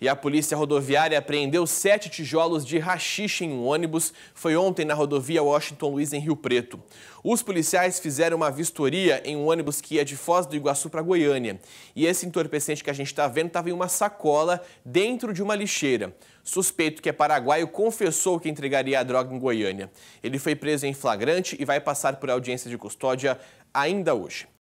E a polícia rodoviária apreendeu sete tijolos de rachixe em um ônibus. Foi ontem na rodovia Washington Luiz, em Rio Preto. Os policiais fizeram uma vistoria em um ônibus que ia de Foz do Iguaçu para Goiânia. E esse entorpecente que a gente está vendo estava em uma sacola dentro de uma lixeira. Suspeito que é paraguaio confessou que entregaria a droga em Goiânia. Ele foi preso em flagrante e vai passar por audiência de custódia ainda hoje.